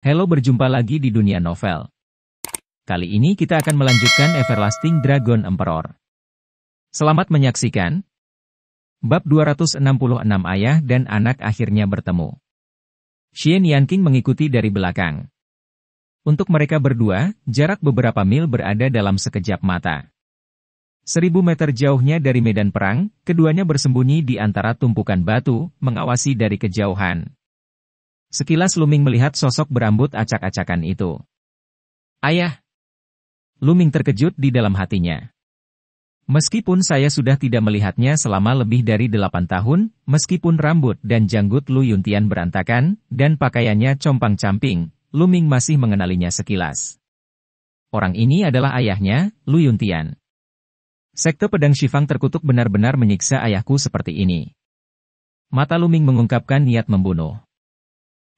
Halo berjumpa lagi di dunia novel. Kali ini kita akan melanjutkan Everlasting Dragon Emperor. Selamat menyaksikan. Bab 266 Ayah dan Anak akhirnya bertemu. Xian Yanqing mengikuti dari belakang. Untuk mereka berdua, jarak beberapa mil berada dalam sekejap mata. Seribu meter jauhnya dari medan perang, keduanya bersembunyi di antara tumpukan batu, mengawasi dari kejauhan. Sekilas Luming melihat sosok berambut acak-acakan itu. Ayah! Luming terkejut di dalam hatinya. Meskipun saya sudah tidak melihatnya selama lebih dari delapan tahun, meskipun rambut dan janggut Lu Yuntian berantakan, dan pakaiannya compang-camping, Luming masih mengenalinya sekilas. Orang ini adalah ayahnya, Lu Yuntian. Sekte pedang Shifang terkutuk benar-benar menyiksa ayahku seperti ini. Mata Luming mengungkapkan niat membunuh.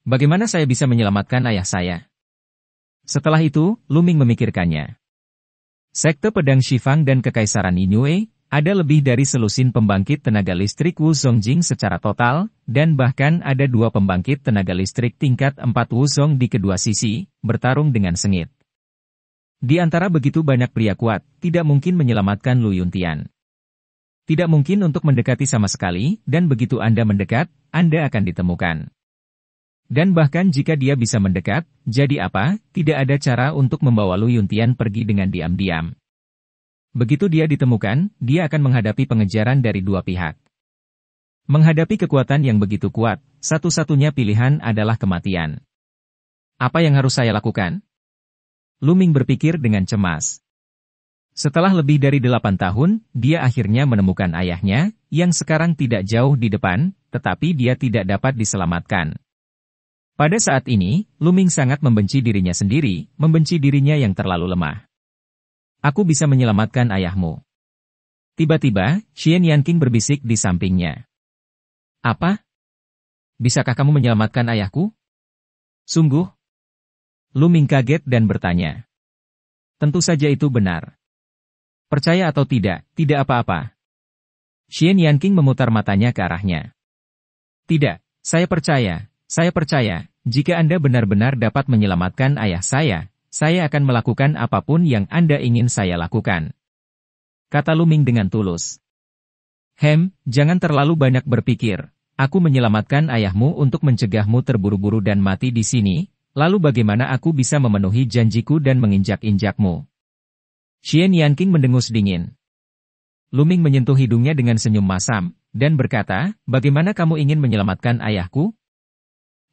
Bagaimana saya bisa menyelamatkan ayah saya? Setelah itu, Luming memikirkannya. Sekte pedang Shifang dan Kekaisaran Inoue, ada lebih dari selusin pembangkit tenaga listrik Wu Zongjing secara total, dan bahkan ada dua pembangkit tenaga listrik tingkat 4 Wu Zong di kedua sisi, bertarung dengan sengit. Di antara begitu banyak pria kuat, tidak mungkin menyelamatkan Lu Yuntian. Tidak mungkin untuk mendekati sama sekali, dan begitu Anda mendekat, Anda akan ditemukan. Dan bahkan jika dia bisa mendekat, jadi apa, tidak ada cara untuk membawa Lu Yuntian pergi dengan diam-diam. Begitu dia ditemukan, dia akan menghadapi pengejaran dari dua pihak. Menghadapi kekuatan yang begitu kuat, satu-satunya pilihan adalah kematian. Apa yang harus saya lakukan? Luming berpikir dengan cemas. Setelah lebih dari delapan tahun, dia akhirnya menemukan ayahnya, yang sekarang tidak jauh di depan, tetapi dia tidak dapat diselamatkan. Pada saat ini, Luming sangat membenci dirinya sendiri, membenci dirinya yang terlalu lemah. Aku bisa menyelamatkan ayahmu. Tiba-tiba, Xian Yanqing berbisik di sampingnya. Apa? Bisakah kamu menyelamatkan ayahku? Sungguh? Luming kaget dan bertanya. Tentu saja itu benar. Percaya atau tidak, tidak apa-apa. Xian Yanqing memutar matanya ke arahnya. Tidak, saya percaya, saya percaya, jika Anda benar-benar dapat menyelamatkan ayah saya, saya akan melakukan apapun yang Anda ingin saya lakukan. Kata Luming dengan tulus. Hem, jangan terlalu banyak berpikir. Aku menyelamatkan ayahmu untuk mencegahmu terburu-buru dan mati di sini, lalu bagaimana aku bisa memenuhi janjiku dan menginjak-injakmu? Xian Yanqing mendengus dingin. Luming menyentuh hidungnya dengan senyum masam, dan berkata, bagaimana kamu ingin menyelamatkan ayahku?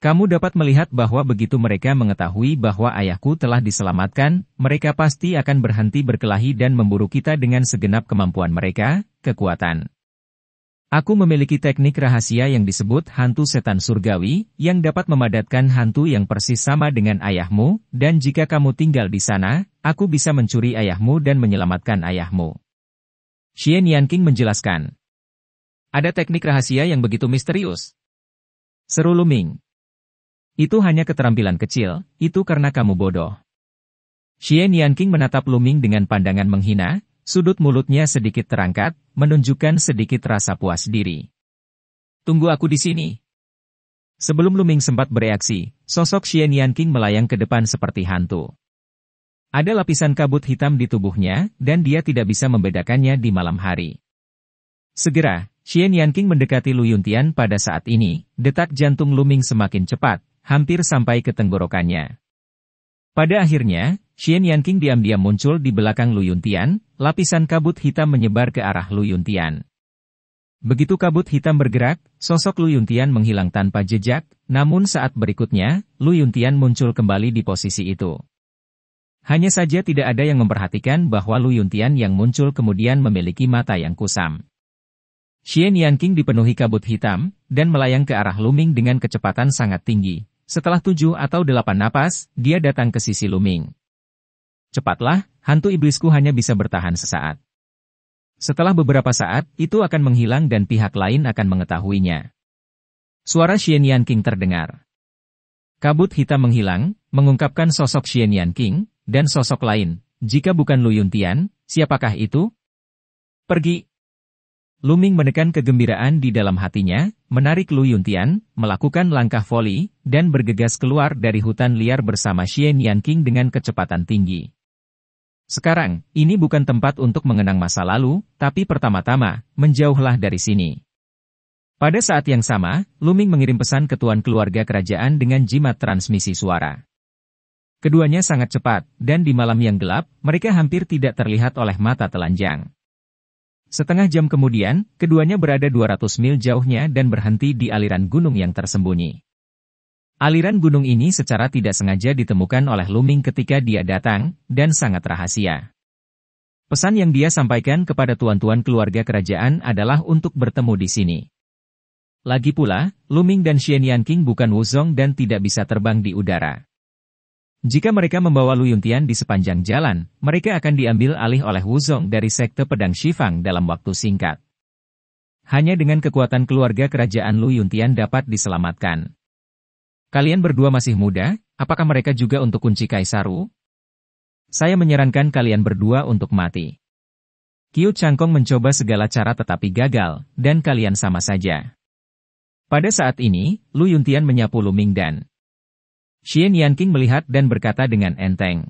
Kamu dapat melihat bahwa begitu mereka mengetahui bahwa ayahku telah diselamatkan, mereka pasti akan berhenti berkelahi dan memburu kita dengan segenap kemampuan mereka, kekuatan. Aku memiliki teknik rahasia yang disebut hantu setan surgawi, yang dapat memadatkan hantu yang persis sama dengan ayahmu, dan jika kamu tinggal di sana, aku bisa mencuri ayahmu dan menyelamatkan ayahmu. Xian Yanqing menjelaskan. Ada teknik rahasia yang begitu misterius. Seru Luming. Itu hanya keterampilan kecil, itu karena kamu bodoh. Xian Yanqing menatap Luming dengan pandangan menghina, sudut mulutnya sedikit terangkat, menunjukkan sedikit rasa puas diri. Tunggu aku di sini. Sebelum Luming sempat bereaksi, sosok Xian Yanqing melayang ke depan seperti hantu. Ada lapisan kabut hitam di tubuhnya, dan dia tidak bisa membedakannya di malam hari. Segera, Xian Yanqing mendekati Lu Yuntian pada saat ini, detak jantung Luming semakin cepat, hampir sampai ke tenggorokannya. Pada akhirnya, Xian Yanqing diam-diam muncul di belakang Lu Yuntian, lapisan kabut hitam menyebar ke arah Lu Yuntian. Begitu kabut hitam bergerak, sosok Lu Yuntian menghilang tanpa jejak, namun saat berikutnya, Lu Yuntian muncul kembali di posisi itu. Hanya saja tidak ada yang memperhatikan bahwa Lu Yuntian yang muncul kemudian memiliki mata yang kusam. Xian Yangqing dipenuhi kabut hitam, dan melayang ke arah Luming dengan kecepatan sangat tinggi. Setelah tujuh atau delapan napas, dia datang ke sisi Luming. Cepatlah, hantu iblisku hanya bisa bertahan sesaat. Setelah beberapa saat, itu akan menghilang dan pihak lain akan mengetahuinya. Suara Xian Yangqing terdengar. Kabut hitam menghilang, mengungkapkan sosok Xian Yangqing, dan sosok lain. Jika bukan Lu Yuntian, siapakah itu? Pergi, Luming menekan kegembiraan di dalam hatinya, menarik Lu Yuntian, melakukan langkah voli, dan bergegas keluar dari hutan liar bersama Xian Yanqing dengan kecepatan tinggi. Sekarang, ini bukan tempat untuk mengenang masa lalu, tapi pertama-tama, menjauhlah dari sini. Pada saat yang sama, Luming mengirim pesan ke tuan keluarga kerajaan dengan jimat transmisi suara. Keduanya sangat cepat, dan di malam yang gelap, mereka hampir tidak terlihat oleh mata telanjang. Setengah jam kemudian, keduanya berada 200 mil jauhnya dan berhenti di aliran gunung yang tersembunyi. Aliran gunung ini secara tidak sengaja ditemukan oleh Luming ketika dia datang, dan sangat rahasia. Pesan yang dia sampaikan kepada tuan-tuan keluarga kerajaan adalah untuk bertemu di sini. Lagi pula, Luming dan Shen Yanqing bukan wuzong dan tidak bisa terbang di udara. Jika mereka membawa Lu Yuntian di sepanjang jalan, mereka akan diambil alih oleh Wu Wuzong dari sekte pedang Shifang dalam waktu singkat. Hanya dengan kekuatan keluarga kerajaan Lu Yuntian dapat diselamatkan. Kalian berdua masih muda, apakah mereka juga untuk kunci Kaisaru? Saya menyarankan kalian berdua untuk mati. Kiu Changkong mencoba segala cara tetapi gagal, dan kalian sama saja. Pada saat ini, Lu Yuntian menyapu Luming dan Xian Yanqing melihat dan berkata dengan enteng.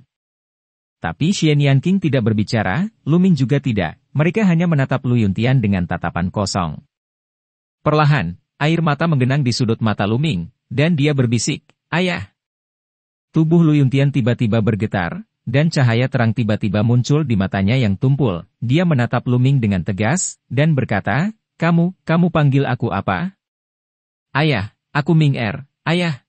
Tapi Xian Yanqing tidak berbicara, Ming juga tidak, mereka hanya menatap Lu Yuntian dengan tatapan kosong. Perlahan, air mata menggenang di sudut mata Luming, dan dia berbisik, Ayah! Tubuh Lu Yuntian tiba-tiba bergetar, dan cahaya terang tiba-tiba muncul di matanya yang tumpul. Dia menatap Luming dengan tegas, dan berkata, Kamu, kamu panggil aku apa? Ayah, aku Ming Er, ayah.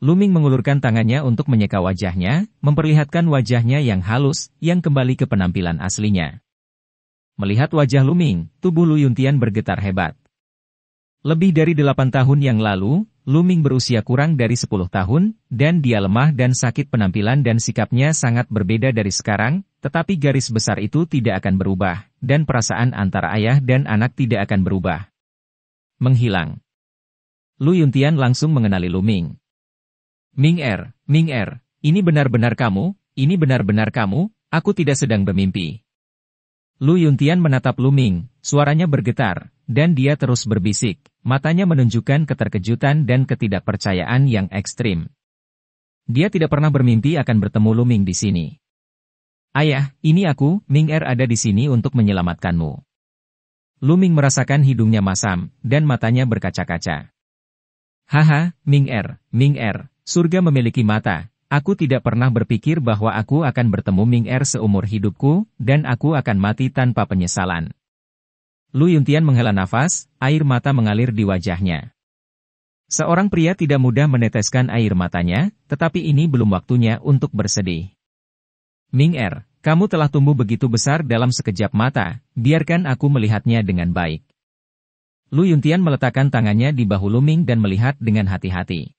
Luming mengulurkan tangannya untuk menyeka wajahnya, memperlihatkan wajahnya yang halus, yang kembali ke penampilan aslinya. Melihat wajah Luming, tubuh Lu Yuntian bergetar hebat. Lebih dari delapan tahun yang lalu, Luming berusia kurang dari 10 tahun, dan dia lemah dan sakit penampilan dan sikapnya sangat berbeda dari sekarang, tetapi garis besar itu tidak akan berubah, dan perasaan antara ayah dan anak tidak akan berubah. Menghilang. Lu Yuntian langsung mengenali Luming. Ming Er, Ming Er, ini benar-benar kamu, ini benar-benar kamu, aku tidak sedang bermimpi. Lu Yuntian menatap Lu Ming, suaranya bergetar, dan dia terus berbisik, matanya menunjukkan keterkejutan dan ketidakpercayaan yang ekstrim. Dia tidak pernah bermimpi akan bertemu Lu Ming di sini. Ayah, ini aku, Ming Er ada di sini untuk menyelamatkanmu. Lu Ming merasakan hidungnya masam, dan matanya berkaca-kaca. Haha, Ming Er, Ming Er, Surga memiliki mata. Aku tidak pernah berpikir bahwa aku akan bertemu Ming Er seumur hidupku, dan aku akan mati tanpa penyesalan. Lu Yuntian menghela nafas, air mata mengalir di wajahnya. Seorang pria tidak mudah meneteskan air matanya, tetapi ini belum waktunya untuk bersedih. Ming Er, kamu telah tumbuh begitu besar dalam sekejap mata, biarkan aku melihatnya dengan baik. Lu Yuntian meletakkan tangannya di bahu Luming dan melihat dengan hati-hati.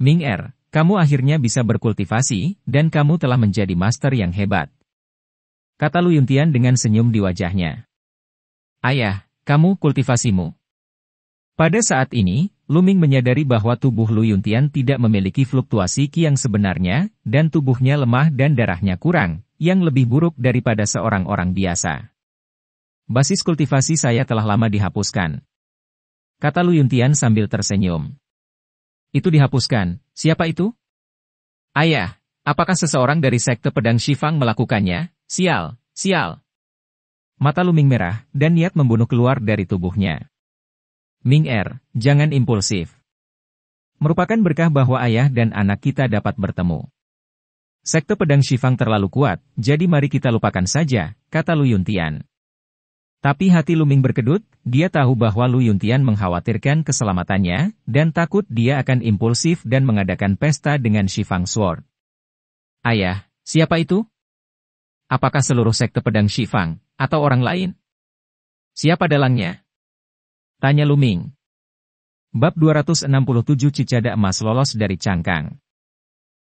Ming Er, kamu akhirnya bisa berkultivasi, dan kamu telah menjadi master yang hebat. Kata Lu Yuntian dengan senyum di wajahnya. Ayah, kamu kultivasimu. Pada saat ini, Luming menyadari bahwa tubuh Lu Yuntian tidak memiliki fluktuasi Qi yang sebenarnya, dan tubuhnya lemah dan darahnya kurang, yang lebih buruk daripada seorang orang biasa. Basis kultivasi saya telah lama dihapuskan. Kata Lu Yuntian sambil tersenyum. Itu dihapuskan. Siapa itu? Ayah, apakah seseorang dari sekte pedang Shifang melakukannya? Sial, sial. Mata Luming merah, dan niat membunuh keluar dari tubuhnya. Ming Er, jangan impulsif. Merupakan berkah bahwa ayah dan anak kita dapat bertemu. Sekte pedang Shifang terlalu kuat, jadi mari kita lupakan saja, kata Lu Yuntian. Tapi hati Luming berkedut, dia tahu bahwa Lu Yuntian mengkhawatirkan keselamatannya, dan takut dia akan impulsif dan mengadakan pesta dengan Shifang Sword. Ayah, siapa itu? Apakah seluruh sekte pedang Shifang, atau orang lain? Siapa dalangnya? Tanya Luming. Bab 267 Cicada Emas lolos dari cangkang.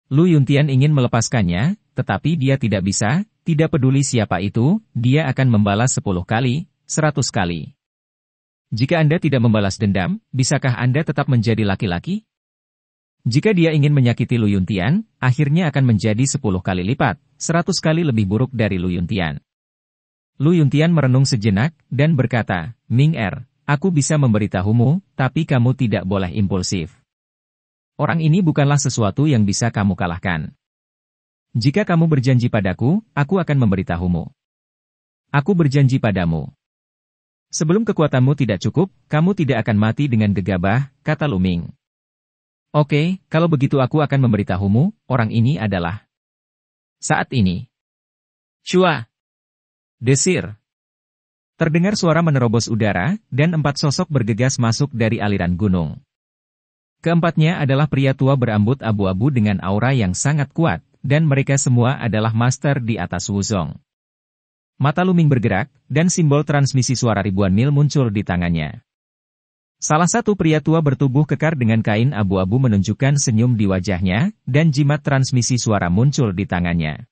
Lu Yuntian ingin melepaskannya, tetapi dia tidak bisa, tidak peduli siapa itu, dia akan membalas 10 kali, 100 kali. Jika Anda tidak membalas dendam, bisakah Anda tetap menjadi laki-laki? Jika dia ingin menyakiti Luyuntian, akhirnya akan menjadi 10 kali lipat, 100 kali lebih buruk dari Luyuntian. Luyuntian merenung sejenak, dan berkata, Ming Er, aku bisa memberitahumu, tapi kamu tidak boleh impulsif. Orang ini bukanlah sesuatu yang bisa kamu kalahkan. Jika kamu berjanji padaku, aku akan memberitahumu. Aku berjanji padamu. Sebelum kekuatanmu tidak cukup, kamu tidak akan mati dengan gegabah, kata Luming. Oke, kalau begitu aku akan memberitahumu, orang ini adalah. Saat ini. Chua. Desir. Terdengar suara menerobos udara, dan empat sosok bergegas masuk dari aliran gunung. Keempatnya adalah pria tua berambut abu-abu dengan aura yang sangat kuat, dan mereka semua adalah master di atas Wuzong. Mata Luming bergerak, dan simbol transmisi suara ribuan mil muncul di tangannya. Salah satu pria tua bertubuh kekar dengan kain abu-abu menunjukkan senyum di wajahnya, dan jimat transmisi suara muncul di tangannya.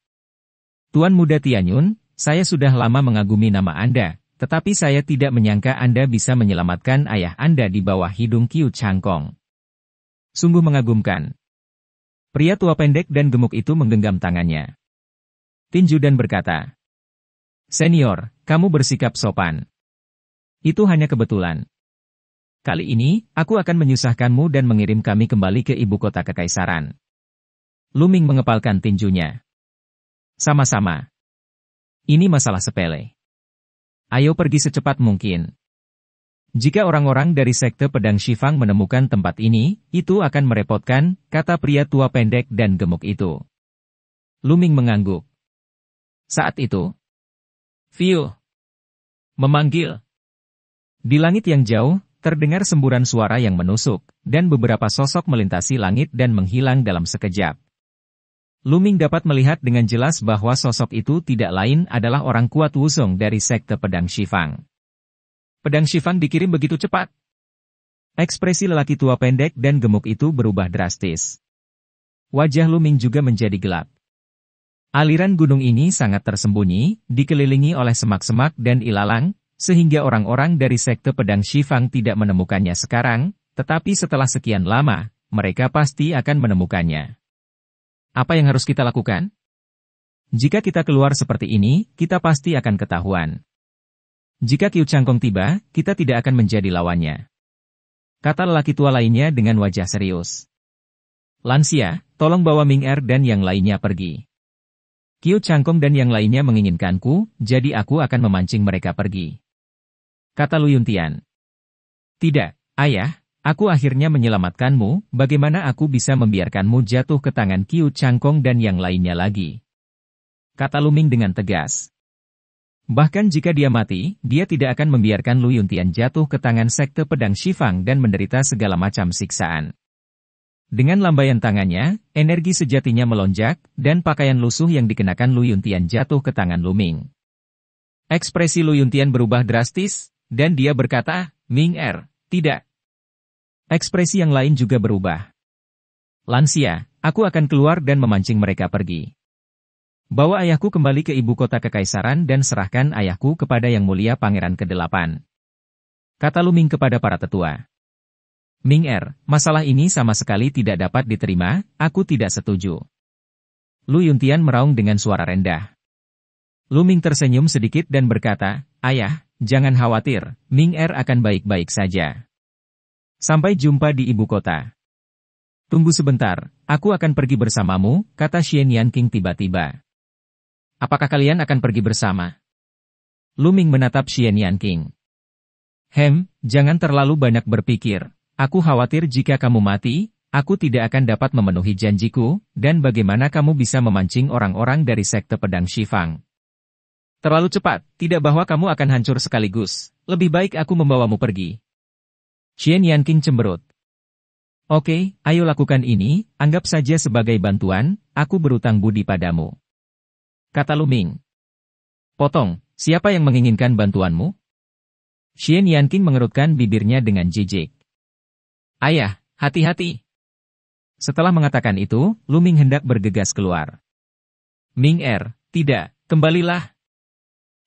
Tuan muda Tianyun, saya sudah lama mengagumi nama Anda, tetapi saya tidak menyangka Anda bisa menyelamatkan ayah Anda di bawah hidung Qiu Changkong. Sungguh mengagumkan. Pria tua pendek dan gemuk itu menggenggam tangannya. Tinju dan berkata, Senior, kamu bersikap sopan. Itu hanya kebetulan. Kali ini, aku akan menyusahkanmu dan mengirim kami kembali ke ibu kota kekaisaran. Luming mengepalkan tinjunya. Sama-sama. Ini masalah sepele. Ayo pergi secepat mungkin. Jika orang-orang dari sekte pedang Shifang menemukan tempat ini, itu akan merepotkan, kata pria tua pendek dan gemuk itu. Luming mengangguk. Saat itu, View memanggil. Di langit yang jauh, terdengar semburan suara yang menusuk, dan beberapa sosok melintasi langit dan menghilang dalam sekejap. Luming dapat melihat dengan jelas bahwa sosok itu tidak lain adalah orang kuat Wusong dari sekte pedang Shifang. Pedang Shifang dikirim begitu cepat. Ekspresi lelaki tua pendek dan gemuk itu berubah drastis. Wajah Luming juga menjadi gelap. Aliran gunung ini sangat tersembunyi, dikelilingi oleh semak-semak dan ilalang, sehingga orang-orang dari sekte pedang Shifang tidak menemukannya sekarang, tetapi setelah sekian lama, mereka pasti akan menemukannya. Apa yang harus kita lakukan? Jika kita keluar seperti ini, kita pasti akan ketahuan. Jika Kiu Changkong tiba, kita tidak akan menjadi lawannya. Kata lelaki tua lainnya dengan wajah serius. Lansia, tolong bawa Ming Er dan yang lainnya pergi. Kiu Changkong dan yang lainnya menginginkanku, jadi aku akan memancing mereka pergi. Kata Lu Yuntian. Tidak, ayah, aku akhirnya menyelamatkanmu, bagaimana aku bisa membiarkanmu jatuh ke tangan Kiu Changkong dan yang lainnya lagi? Kata Lu Ming dengan tegas. Bahkan jika dia mati, dia tidak akan membiarkan Lu Yuntian jatuh ke tangan sekte pedang Shifang dan menderita segala macam siksaan. Dengan lambaian tangannya, energi sejatinya melonjak, dan pakaian lusuh yang dikenakan Lu Yuntian jatuh ke tangan Lu Ming. Ekspresi Lu Yuntian berubah drastis, dan dia berkata, Ming Er, tidak. Ekspresi yang lain juga berubah. Lansia, aku akan keluar dan memancing mereka pergi. Bawa ayahku kembali ke ibu kota kekaisaran dan serahkan ayahku kepada Yang Mulia Pangeran ke-8. Kata Ming kepada para tetua. Ming Er, masalah ini sama sekali tidak dapat diterima, aku tidak setuju. Lu Yuntian meraung dengan suara rendah. Lu Ming tersenyum sedikit dan berkata, Ayah, jangan khawatir, Ming Er akan baik-baik saja. Sampai jumpa di ibu kota. Tunggu sebentar, aku akan pergi bersamamu, kata Xian Yan King tiba-tiba. Apakah kalian akan pergi bersama? Luming menatap Xian Yan Hem, jangan terlalu banyak berpikir. Aku khawatir jika kamu mati, aku tidak akan dapat memenuhi janjiku, dan bagaimana kamu bisa memancing orang-orang dari sekte pedang Shifang. Terlalu cepat, tidak bahwa kamu akan hancur sekaligus. Lebih baik aku membawamu pergi. Xian Yan cemberut. Oke, ayo lakukan ini, anggap saja sebagai bantuan, aku berutang budi padamu kata Luming. Potong, siapa yang menginginkan bantuanmu? Xian Yanqing mengerutkan bibirnya dengan jijik. Ayah, hati-hati. Setelah mengatakan itu, Luming hendak bergegas keluar. Ming Er, tidak, kembalilah.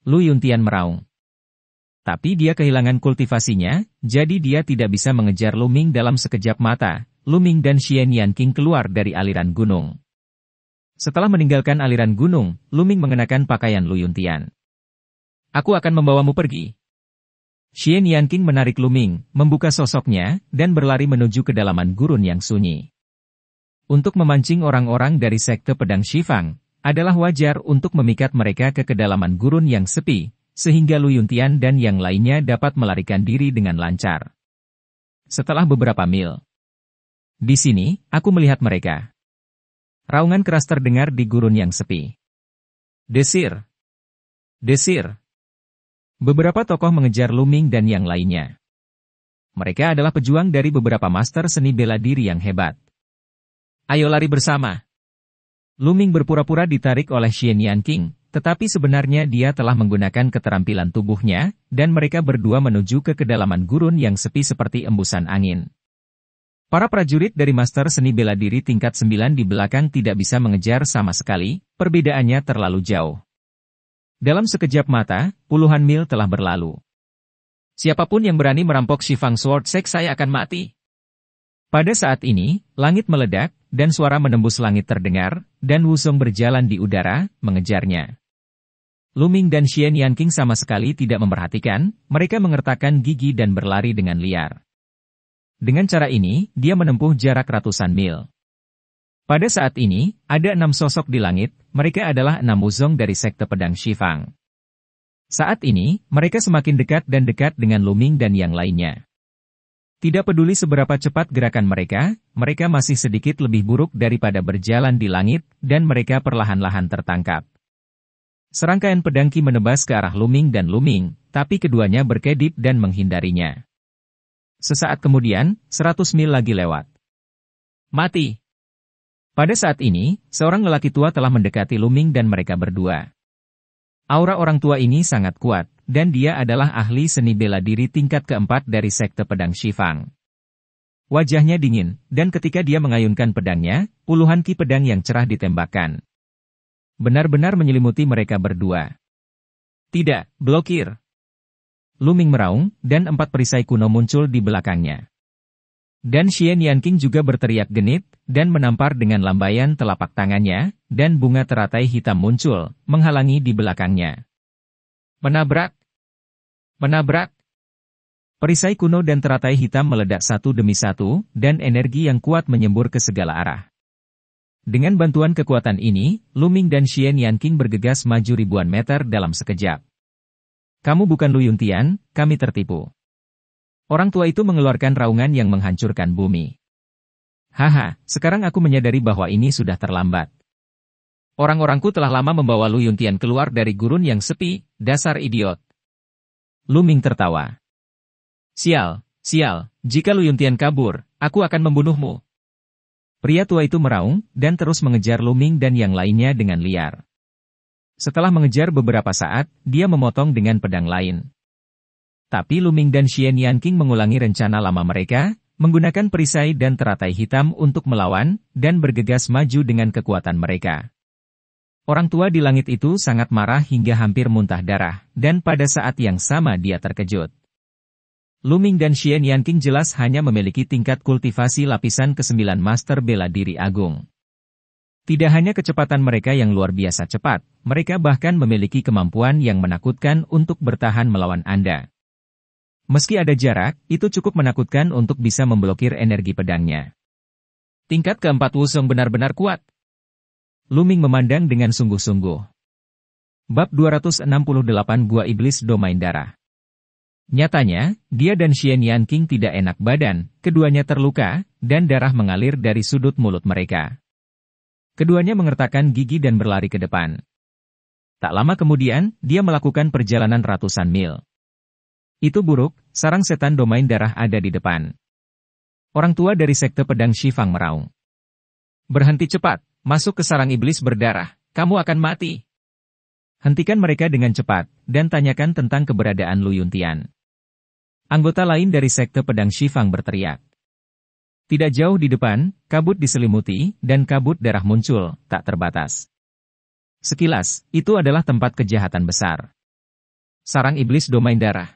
Lu Yuntian meraung. Tapi dia kehilangan kultivasinya, jadi dia tidak bisa mengejar Luming dalam sekejap mata. Luming dan Xian Yanqing keluar dari aliran gunung. Setelah meninggalkan aliran gunung, Luming mengenakan pakaian Lu Yuntian. Aku akan membawamu pergi. Xian Yanqing menarik Luming, membuka sosoknya, dan berlari menuju kedalaman gurun yang sunyi. Untuk memancing orang-orang dari sekte pedang Shifang, adalah wajar untuk memikat mereka ke kedalaman gurun yang sepi, sehingga Lu Yuntian dan yang lainnya dapat melarikan diri dengan lancar. Setelah beberapa mil, di sini, aku melihat mereka. Raungan keras terdengar di gurun yang sepi. Desir! Desir! Beberapa tokoh mengejar Luming dan yang lainnya. Mereka adalah pejuang dari beberapa master seni bela diri yang hebat. Ayo lari bersama! Luming berpura-pura ditarik oleh Xian Yan King, tetapi sebenarnya dia telah menggunakan keterampilan tubuhnya, dan mereka berdua menuju ke kedalaman gurun yang sepi seperti embusan angin. Para prajurit dari Master Seni Bela Diri tingkat 9 di belakang tidak bisa mengejar sama sekali, perbedaannya terlalu jauh. Dalam sekejap mata, puluhan mil telah berlalu. Siapapun yang berani merampok Shifang Sword Sex saya akan mati. Pada saat ini, langit meledak, dan suara menembus langit terdengar, dan Wusong berjalan di udara, mengejarnya. Luming dan Xian Yanqing sama sekali tidak memperhatikan, mereka mengertakkan gigi dan berlari dengan liar. Dengan cara ini, dia menempuh jarak ratusan mil. Pada saat ini, ada enam sosok di langit, mereka adalah enam muzong dari sekte pedang Shifang. Saat ini, mereka semakin dekat dan dekat dengan Luming dan yang lainnya. Tidak peduli seberapa cepat gerakan mereka, mereka masih sedikit lebih buruk daripada berjalan di langit, dan mereka perlahan-lahan tertangkap. Serangkaian pedangki menebas ke arah Luming dan Luming, tapi keduanya berkedip dan menghindarinya. Sesaat kemudian, 100 mil lagi lewat. Mati. Pada saat ini, seorang lelaki tua telah mendekati Luming dan mereka berdua. Aura orang tua ini sangat kuat, dan dia adalah ahli seni bela diri tingkat keempat dari sekte pedang Shifang. Wajahnya dingin, dan ketika dia mengayunkan pedangnya, puluhan ki pedang yang cerah ditembakkan. Benar-benar menyelimuti mereka berdua. Tidak, blokir. Luming meraung, dan empat perisai kuno muncul di belakangnya. Dan Xian Yanqing juga berteriak genit, dan menampar dengan lambaian telapak tangannya, dan bunga teratai hitam muncul, menghalangi di belakangnya. Menabrak! Menabrak! Perisai kuno dan teratai hitam meledak satu demi satu, dan energi yang kuat menyembur ke segala arah. Dengan bantuan kekuatan ini, Luming dan Xian Yanqing bergegas maju ribuan meter dalam sekejap. Kamu bukan Lu Luyuntian, kami tertipu. Orang tua itu mengeluarkan raungan yang menghancurkan bumi. Haha, sekarang aku menyadari bahwa ini sudah terlambat. Orang-orangku telah lama membawa Lu Yuntian keluar dari gurun yang sepi, dasar idiot. Lu Ming tertawa. Sial, sial, jika Lu Yuntian kabur, aku akan membunuhmu. Pria tua itu meraung, dan terus mengejar Lu Ming dan yang lainnya dengan liar. Setelah mengejar beberapa saat, dia memotong dengan pedang lain. Tapi Luming dan Xian Yanqing mengulangi rencana lama mereka, menggunakan perisai dan teratai hitam untuk melawan, dan bergegas maju dengan kekuatan mereka. Orang tua di langit itu sangat marah hingga hampir muntah darah, dan pada saat yang sama dia terkejut. Luming dan Xian Yanqing jelas hanya memiliki tingkat kultivasi lapisan ke-9 Master Bela Diri Agung. Tidak hanya kecepatan mereka yang luar biasa cepat, mereka bahkan memiliki kemampuan yang menakutkan untuk bertahan melawan Anda. Meski ada jarak, itu cukup menakutkan untuk bisa memblokir energi pedangnya. Tingkat keempat Wusong benar-benar kuat. Luming memandang dengan sungguh-sungguh. Bab 268 Gua Iblis Domain Darah Nyatanya, dia dan Xian Yan tidak enak badan, keduanya terluka, dan darah mengalir dari sudut mulut mereka. Keduanya mengertakkan gigi dan berlari ke depan. Tak lama kemudian, dia melakukan perjalanan ratusan mil. Itu buruk, sarang setan domain darah ada di depan. Orang tua dari sekte pedang Shifang meraung. Berhenti cepat, masuk ke sarang iblis berdarah, kamu akan mati. Hentikan mereka dengan cepat, dan tanyakan tentang keberadaan Lu Yuntian. Anggota lain dari sekte pedang Shifang berteriak. Tidak jauh di depan, kabut diselimuti, dan kabut darah muncul, tak terbatas. Sekilas, itu adalah tempat kejahatan besar. Sarang iblis domain darah.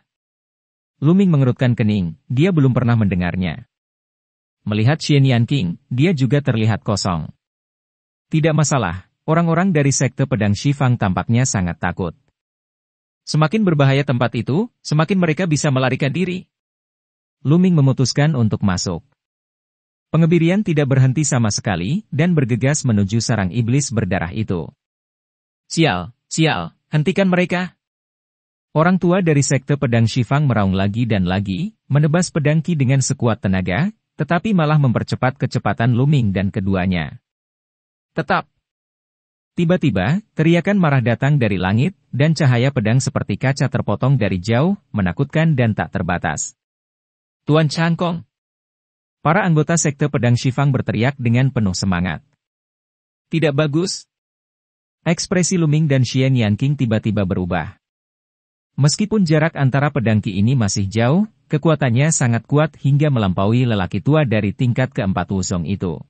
Luming mengerutkan kening, dia belum pernah mendengarnya. Melihat Yan King, dia juga terlihat kosong. Tidak masalah, orang-orang dari sekte pedang Shifang tampaknya sangat takut. Semakin berbahaya tempat itu, semakin mereka bisa melarikan diri. Luming memutuskan untuk masuk. Pengebirian tidak berhenti sama sekali dan bergegas menuju sarang iblis berdarah itu. Sial, sial, hentikan mereka. Orang tua dari sekte pedang Shifang meraung lagi dan lagi, menebas pedang Ki dengan sekuat tenaga, tetapi malah mempercepat kecepatan Luming dan keduanya. Tetap. Tiba-tiba, teriakan marah datang dari langit, dan cahaya pedang seperti kaca terpotong dari jauh, menakutkan dan tak terbatas. Tuan Changkong, Para anggota sekte pedang Shifang berteriak dengan penuh semangat. Tidak bagus? Ekspresi Luming dan Xian Yangqing tiba-tiba berubah. Meskipun jarak antara pedang Qi ini masih jauh, kekuatannya sangat kuat hingga melampaui lelaki tua dari tingkat keempat Wuzong itu.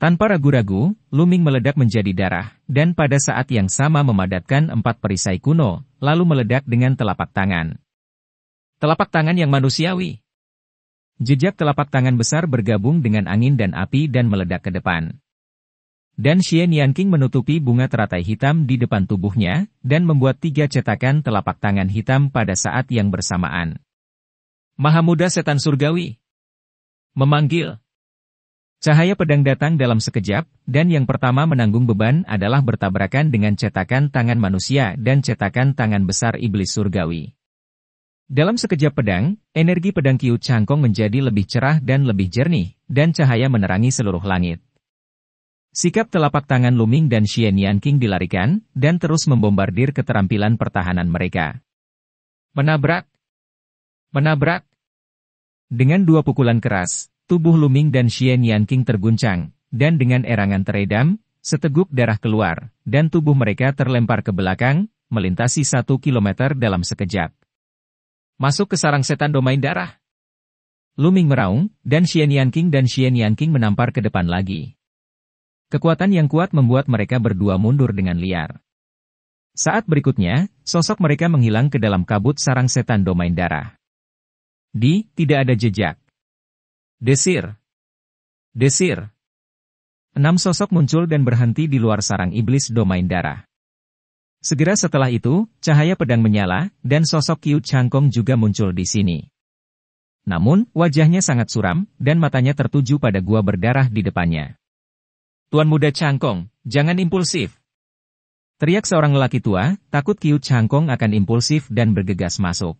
Tanpa ragu-ragu, Luming meledak menjadi darah, dan pada saat yang sama memadatkan empat perisai kuno, lalu meledak dengan telapak tangan. Telapak tangan yang manusiawi, Jejak telapak tangan besar bergabung dengan angin dan api dan meledak ke depan. Dan Xian Yanqing menutupi bunga teratai hitam di depan tubuhnya, dan membuat tiga cetakan telapak tangan hitam pada saat yang bersamaan. Mahamuda Setan Surgawi Memanggil Cahaya pedang datang dalam sekejap, dan yang pertama menanggung beban adalah bertabrakan dengan cetakan tangan manusia dan cetakan tangan besar iblis surgawi. Dalam sekejap pedang, energi pedang Kiu Changkong menjadi lebih cerah dan lebih jernih, dan cahaya menerangi seluruh langit. Sikap telapak tangan Luming dan Xian Yan dilarikan, dan terus membombardir keterampilan pertahanan mereka. Menabrak! Menabrak! Dengan dua pukulan keras, tubuh Luming dan Xian Yan terguncang, dan dengan erangan teredam, seteguk darah keluar, dan tubuh mereka terlempar ke belakang, melintasi satu kilometer dalam sekejap. Masuk ke sarang setan domain darah. Luming meraung, dan Xian Yan dan Xian Yan menampar ke depan lagi. Kekuatan yang kuat membuat mereka berdua mundur dengan liar. Saat berikutnya, sosok mereka menghilang ke dalam kabut sarang setan domain darah. Di, tidak ada jejak. Desir. Desir. Enam sosok muncul dan berhenti di luar sarang iblis domain darah. Segera setelah itu, cahaya pedang menyala, dan sosok Kiu Changkong juga muncul di sini. Namun, wajahnya sangat suram, dan matanya tertuju pada gua berdarah di depannya. Tuan muda Changkong, jangan impulsif. Teriak seorang lelaki tua, takut Kiu Changkong akan impulsif dan bergegas masuk.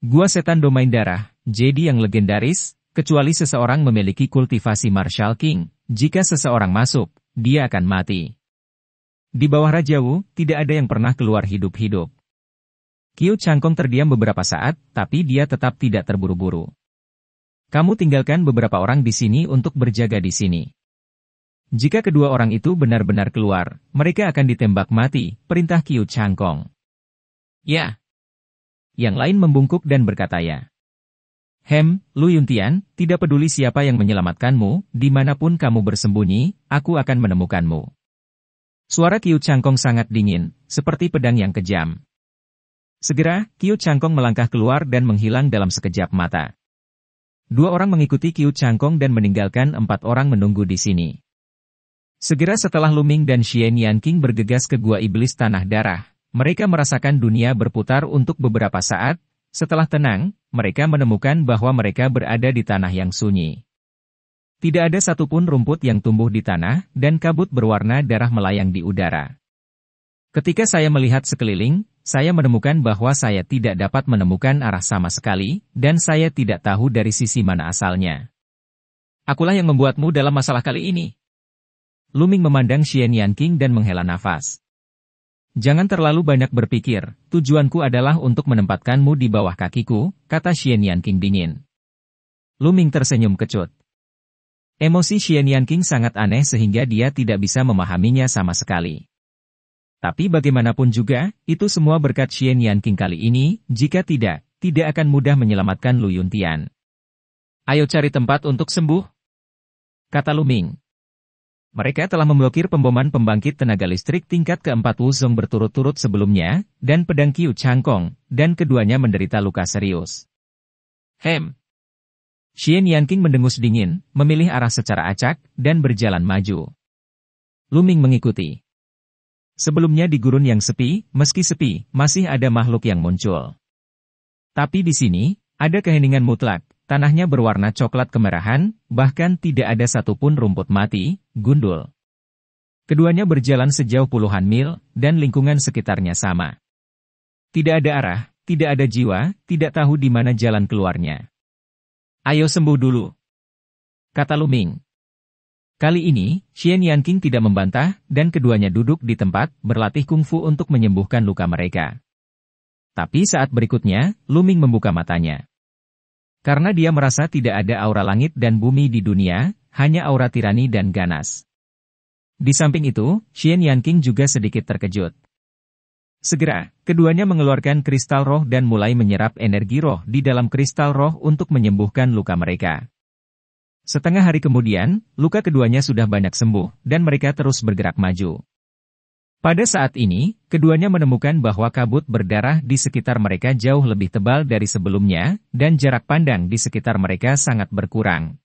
Gua setan domain darah, jadi yang legendaris, kecuali seseorang memiliki kultivasi Marshal King. Jika seseorang masuk, dia akan mati. Di bawah Raja Wu, tidak ada yang pernah keluar hidup-hidup. Kiu Changkong terdiam beberapa saat, tapi dia tetap tidak terburu-buru. Kamu tinggalkan beberapa orang di sini untuk berjaga di sini. Jika kedua orang itu benar-benar keluar, mereka akan ditembak mati, perintah Kiu Changkong. Ya. Yang lain membungkuk dan berkata ya. Hem, Lu Yuntian, tidak peduli siapa yang menyelamatkanmu, dimanapun kamu bersembunyi, aku akan menemukanmu. Suara Kiu Changkong sangat dingin, seperti pedang yang kejam. Segera, Kiu Changkong melangkah keluar dan menghilang dalam sekejap mata. Dua orang mengikuti Kiu Changkong dan meninggalkan empat orang menunggu di sini. Segera setelah Luming dan Xian Yanqing bergegas ke Gua Iblis Tanah Darah, mereka merasakan dunia berputar untuk beberapa saat, setelah tenang, mereka menemukan bahwa mereka berada di tanah yang sunyi. Tidak ada satupun rumput yang tumbuh di tanah, dan kabut berwarna darah melayang di udara. Ketika saya melihat sekeliling, saya menemukan bahwa saya tidak dapat menemukan arah sama sekali, dan saya tidak tahu dari sisi mana asalnya. Akulah yang membuatmu dalam masalah kali ini. Luming memandang Xian Yan King dan menghela nafas. Jangan terlalu banyak berpikir, tujuanku adalah untuk menempatkanmu di bawah kakiku, kata Xian Yan King dingin. Luming tersenyum kecut. Emosi Xian Yanqing sangat aneh sehingga dia tidak bisa memahaminya sama sekali. Tapi bagaimanapun juga, itu semua berkat Xian Yanqing kali ini, jika tidak, tidak akan mudah menyelamatkan Lu Yuntian. Ayo cari tempat untuk sembuh, kata Lu Ming. Mereka telah memblokir pemboman pembangkit tenaga listrik tingkat keempat Wuzong berturut-turut sebelumnya, dan pedang Qiu Changkong, dan keduanya menderita luka serius. Hem, Xian Yanqing mendengus dingin, memilih arah secara acak, dan berjalan maju. Luming mengikuti. Sebelumnya di gurun yang sepi, meski sepi, masih ada makhluk yang muncul. Tapi di sini, ada keheningan mutlak, tanahnya berwarna coklat kemerahan, bahkan tidak ada satupun rumput mati, gundul. Keduanya berjalan sejauh puluhan mil, dan lingkungan sekitarnya sama. Tidak ada arah, tidak ada jiwa, tidak tahu di mana jalan keluarnya. Ayo sembuh dulu. Kata Luming. Kali ini, Xian Yanqing tidak membantah dan keduanya duduk di tempat berlatih kungfu untuk menyembuhkan luka mereka. Tapi saat berikutnya, Luming membuka matanya. Karena dia merasa tidak ada aura langit dan bumi di dunia, hanya aura tirani dan ganas. Di samping itu, Xian Yanqing juga sedikit terkejut. Segera, keduanya mengeluarkan kristal roh dan mulai menyerap energi roh di dalam kristal roh untuk menyembuhkan luka mereka. Setengah hari kemudian, luka keduanya sudah banyak sembuh, dan mereka terus bergerak maju. Pada saat ini, keduanya menemukan bahwa kabut berdarah di sekitar mereka jauh lebih tebal dari sebelumnya, dan jarak pandang di sekitar mereka sangat berkurang.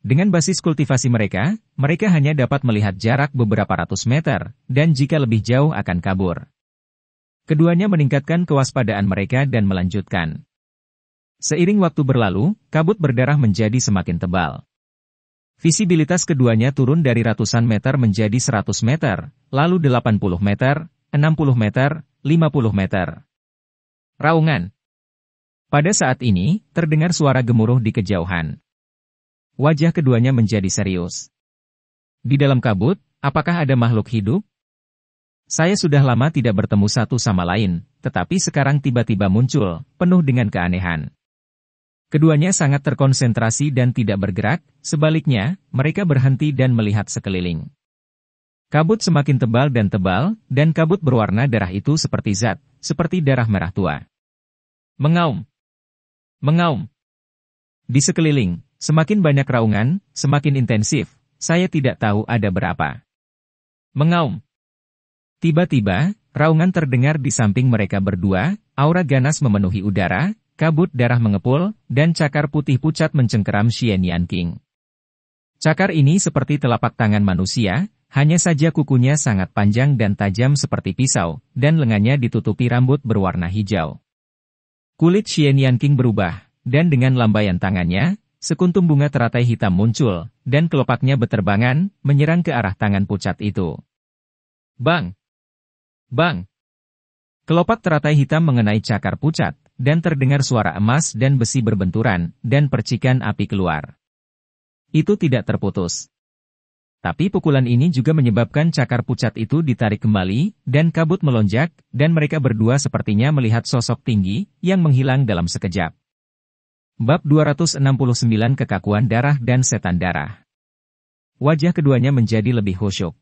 Dengan basis kultivasi mereka, mereka hanya dapat melihat jarak beberapa ratus meter, dan jika lebih jauh akan kabur. Keduanya meningkatkan kewaspadaan mereka dan melanjutkan. Seiring waktu berlalu, kabut berdarah menjadi semakin tebal. Visibilitas keduanya turun dari ratusan meter menjadi 100 meter, lalu 80 meter, 60 meter, 50 meter. Raungan. Pada saat ini, terdengar suara gemuruh di kejauhan. Wajah keduanya menjadi serius. Di dalam kabut, apakah ada makhluk hidup? Saya sudah lama tidak bertemu satu sama lain, tetapi sekarang tiba-tiba muncul, penuh dengan keanehan. Keduanya sangat terkonsentrasi dan tidak bergerak, sebaliknya, mereka berhenti dan melihat sekeliling. Kabut semakin tebal dan tebal, dan kabut berwarna darah itu seperti zat, seperti darah merah tua. Mengaum. Mengaum. Di sekeliling, semakin banyak raungan, semakin intensif, saya tidak tahu ada berapa. Mengaum. Tiba-tiba, raungan terdengar di samping mereka berdua, aura ganas memenuhi udara, kabut darah mengepul, dan cakar putih pucat mencengkeram Xian Yan King. Cakar ini seperti telapak tangan manusia, hanya saja kukunya sangat panjang dan tajam seperti pisau, dan lengannya ditutupi rambut berwarna hijau. Kulit Xian Yan King berubah, dan dengan lambaian tangannya, sekuntum bunga teratai hitam muncul, dan kelopaknya beterbangan, menyerang ke arah tangan pucat itu. Bang! Bang! Kelopak teratai hitam mengenai cakar pucat, dan terdengar suara emas dan besi berbenturan, dan percikan api keluar. Itu tidak terputus. Tapi pukulan ini juga menyebabkan cakar pucat itu ditarik kembali, dan kabut melonjak, dan mereka berdua sepertinya melihat sosok tinggi, yang menghilang dalam sekejap. Bab 269 Kekakuan Darah dan Setan Darah Wajah keduanya menjadi lebih khusyuk.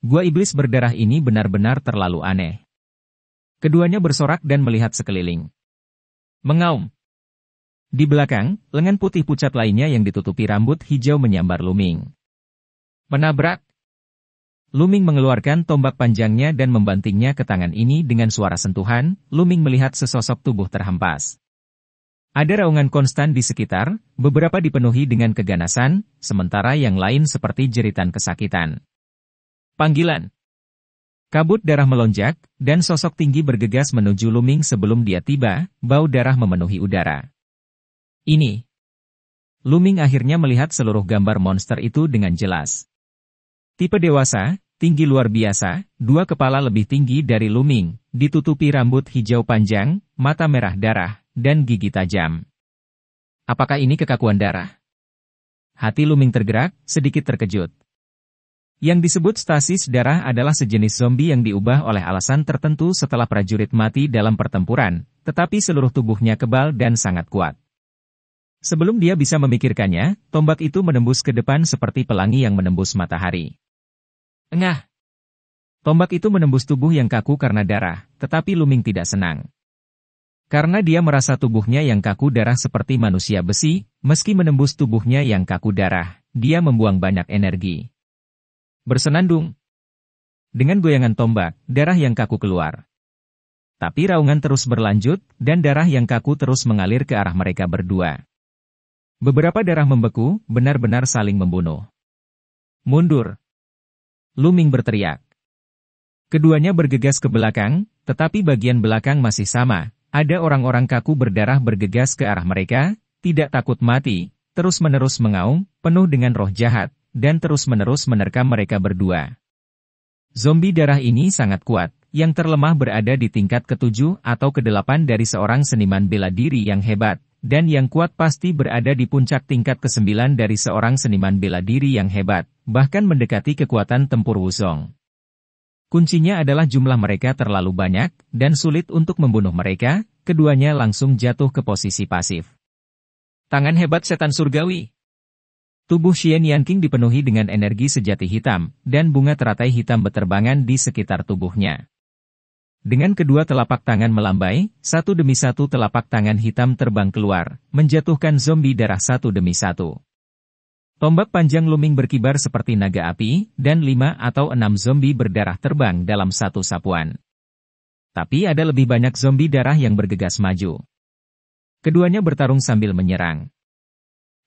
Gua iblis berdarah ini benar-benar terlalu aneh. Keduanya bersorak dan melihat sekeliling. Mengaum. Di belakang, lengan putih pucat lainnya yang ditutupi rambut hijau menyambar Luming. Menabrak. Luming mengeluarkan tombak panjangnya dan membantingnya ke tangan ini dengan suara sentuhan, Luming melihat sesosok tubuh terhempas. Ada raungan konstan di sekitar, beberapa dipenuhi dengan keganasan, sementara yang lain seperti jeritan kesakitan. Panggilan. Kabut darah melonjak, dan sosok tinggi bergegas menuju Luming sebelum dia tiba, bau darah memenuhi udara. Ini. Luming akhirnya melihat seluruh gambar monster itu dengan jelas. Tipe dewasa, tinggi luar biasa, dua kepala lebih tinggi dari Luming, ditutupi rambut hijau panjang, mata merah darah, dan gigi tajam. Apakah ini kekakuan darah? Hati Luming tergerak, sedikit terkejut. Yang disebut stasis darah adalah sejenis zombie yang diubah oleh alasan tertentu setelah prajurit mati dalam pertempuran, tetapi seluruh tubuhnya kebal dan sangat kuat. Sebelum dia bisa memikirkannya, tombak itu menembus ke depan seperti pelangi yang menembus matahari. Engah! Tombak itu menembus tubuh yang kaku karena darah, tetapi Luming tidak senang. Karena dia merasa tubuhnya yang kaku darah seperti manusia besi, meski menembus tubuhnya yang kaku darah, dia membuang banyak energi bersenandung. Dengan goyangan tombak, darah yang kaku keluar. Tapi raungan terus berlanjut, dan darah yang kaku terus mengalir ke arah mereka berdua. Beberapa darah membeku, benar-benar saling membunuh. Mundur. Luming berteriak. Keduanya bergegas ke belakang, tetapi bagian belakang masih sama. Ada orang-orang kaku berdarah bergegas ke arah mereka, tidak takut mati, terus-menerus mengaung penuh dengan roh jahat, dan terus-menerus menerkam mereka berdua. Zombie darah ini sangat kuat, yang terlemah berada di tingkat ketujuh atau kedelapan dari seorang seniman bela diri yang hebat, dan yang kuat pasti berada di puncak tingkat kesembilan dari seorang seniman bela diri yang hebat, bahkan mendekati kekuatan tempur wusong. Kuncinya adalah jumlah mereka terlalu banyak, dan sulit untuk membunuh mereka, keduanya langsung jatuh ke posisi pasif. Tangan hebat setan surgawi Tubuh Xian Yanking dipenuhi dengan energi sejati hitam, dan bunga teratai hitam berterbangan di sekitar tubuhnya. Dengan kedua telapak tangan melambai, satu demi satu telapak tangan hitam terbang keluar, menjatuhkan zombie darah satu demi satu. Tombak panjang luming berkibar seperti naga api, dan lima atau enam zombie berdarah terbang dalam satu sapuan. Tapi ada lebih banyak zombie darah yang bergegas maju. Keduanya bertarung sambil menyerang.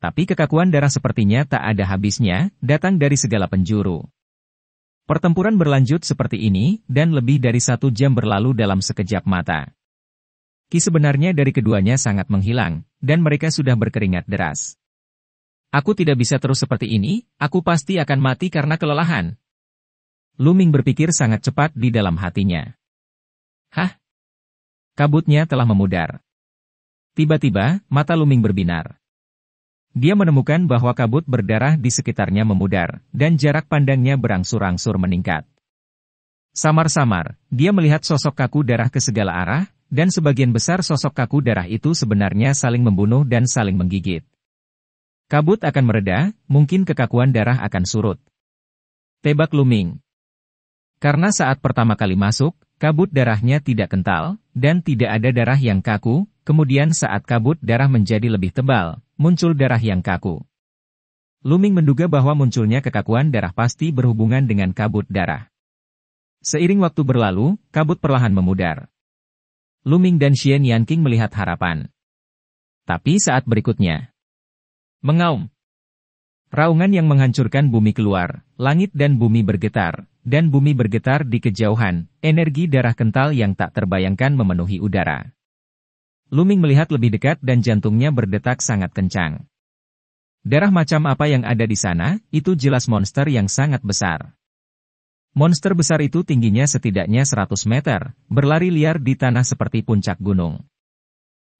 Tapi kekakuan darah sepertinya tak ada habisnya, datang dari segala penjuru. Pertempuran berlanjut seperti ini, dan lebih dari satu jam berlalu dalam sekejap mata. Ki sebenarnya dari keduanya sangat menghilang, dan mereka sudah berkeringat deras. Aku tidak bisa terus seperti ini, aku pasti akan mati karena kelelahan. Luming berpikir sangat cepat di dalam hatinya. Hah? Kabutnya telah memudar. Tiba-tiba, mata Luming berbinar. Dia menemukan bahwa kabut berdarah di sekitarnya memudar, dan jarak pandangnya berangsur-angsur meningkat. Samar-samar, dia melihat sosok kaku darah ke segala arah, dan sebagian besar sosok kaku darah itu sebenarnya saling membunuh dan saling menggigit. Kabut akan mereda, mungkin kekakuan darah akan surut. Tebak Luming Karena saat pertama kali masuk, kabut darahnya tidak kental, dan tidak ada darah yang kaku, kemudian saat kabut darah menjadi lebih tebal, muncul darah yang kaku. Luming menduga bahwa munculnya kekakuan darah pasti berhubungan dengan kabut darah. Seiring waktu berlalu, kabut perlahan memudar. Luming dan Xian Yanqing melihat harapan. Tapi saat berikutnya, mengaum. Raungan yang menghancurkan bumi keluar, langit dan bumi bergetar, dan bumi bergetar di kejauhan, energi darah kental yang tak terbayangkan memenuhi udara. Luming melihat lebih dekat dan jantungnya berdetak sangat kencang. Darah macam apa yang ada di sana, itu jelas monster yang sangat besar. Monster besar itu tingginya setidaknya 100 meter, berlari liar di tanah seperti puncak gunung.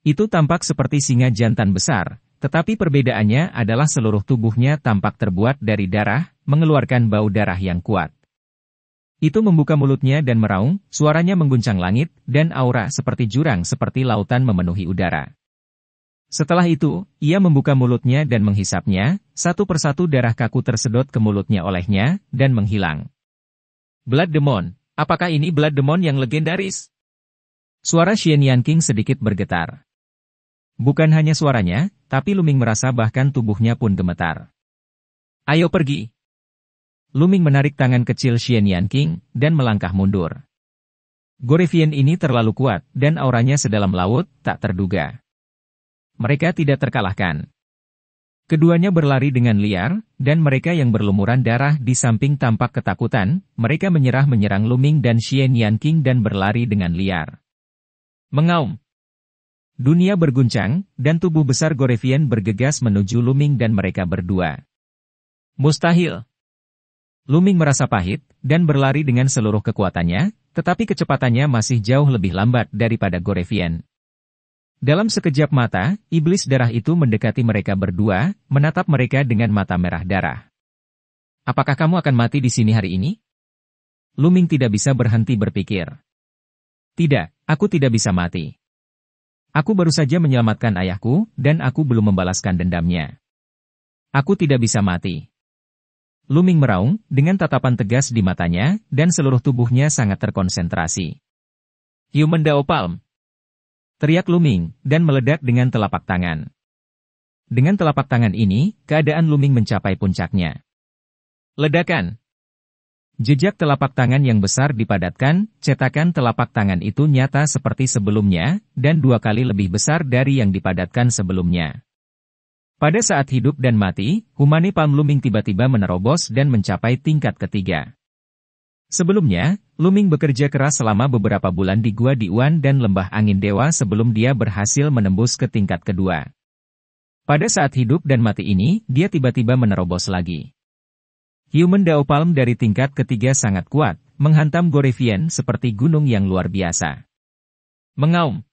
Itu tampak seperti singa jantan besar, tetapi perbedaannya adalah seluruh tubuhnya tampak terbuat dari darah, mengeluarkan bau darah yang kuat. Itu membuka mulutnya dan meraung, suaranya mengguncang langit, dan aura seperti jurang seperti lautan memenuhi udara. Setelah itu, ia membuka mulutnya dan menghisapnya, satu persatu darah kaku tersedot ke mulutnya olehnya, dan menghilang. Blood Demon, apakah ini Blood Demon yang legendaris? Suara Shen Yan King sedikit bergetar. Bukan hanya suaranya, tapi Luming merasa bahkan tubuhnya pun gemetar. Ayo pergi, Luming menarik tangan kecil Xian Yan King, dan melangkah mundur. Gorevian ini terlalu kuat, dan auranya sedalam laut, tak terduga. Mereka tidak terkalahkan. Keduanya berlari dengan liar, dan mereka yang berlumuran darah di samping tampak ketakutan, mereka menyerah menyerang Luming dan Xian Yan King dan berlari dengan liar. Mengaum. Dunia berguncang, dan tubuh besar Gorevian bergegas menuju Luming dan mereka berdua. Mustahil. Luming merasa pahit, dan berlari dengan seluruh kekuatannya, tetapi kecepatannya masih jauh lebih lambat daripada Gorevian. Dalam sekejap mata, iblis darah itu mendekati mereka berdua, menatap mereka dengan mata merah darah. Apakah kamu akan mati di sini hari ini? Luming tidak bisa berhenti berpikir. Tidak, aku tidak bisa mati. Aku baru saja menyelamatkan ayahku, dan aku belum membalaskan dendamnya. Aku tidak bisa mati. Luming meraung, dengan tatapan tegas di matanya, dan seluruh tubuhnya sangat terkonsentrasi. Human Dao Palm. Teriak Luming, dan meledak dengan telapak tangan. Dengan telapak tangan ini, keadaan Luming mencapai puncaknya. Ledakan. Jejak telapak tangan yang besar dipadatkan, cetakan telapak tangan itu nyata seperti sebelumnya, dan dua kali lebih besar dari yang dipadatkan sebelumnya. Pada saat hidup dan mati, Humani Luming tiba-tiba menerobos dan mencapai tingkat ketiga. Sebelumnya, Luming bekerja keras selama beberapa bulan di Gua Diwan dan Lembah Angin Dewa sebelum dia berhasil menembus ke tingkat kedua. Pada saat hidup dan mati ini, dia tiba-tiba menerobos lagi. Human Dao Palm dari tingkat ketiga sangat kuat, menghantam Gorevian seperti gunung yang luar biasa. Mengaum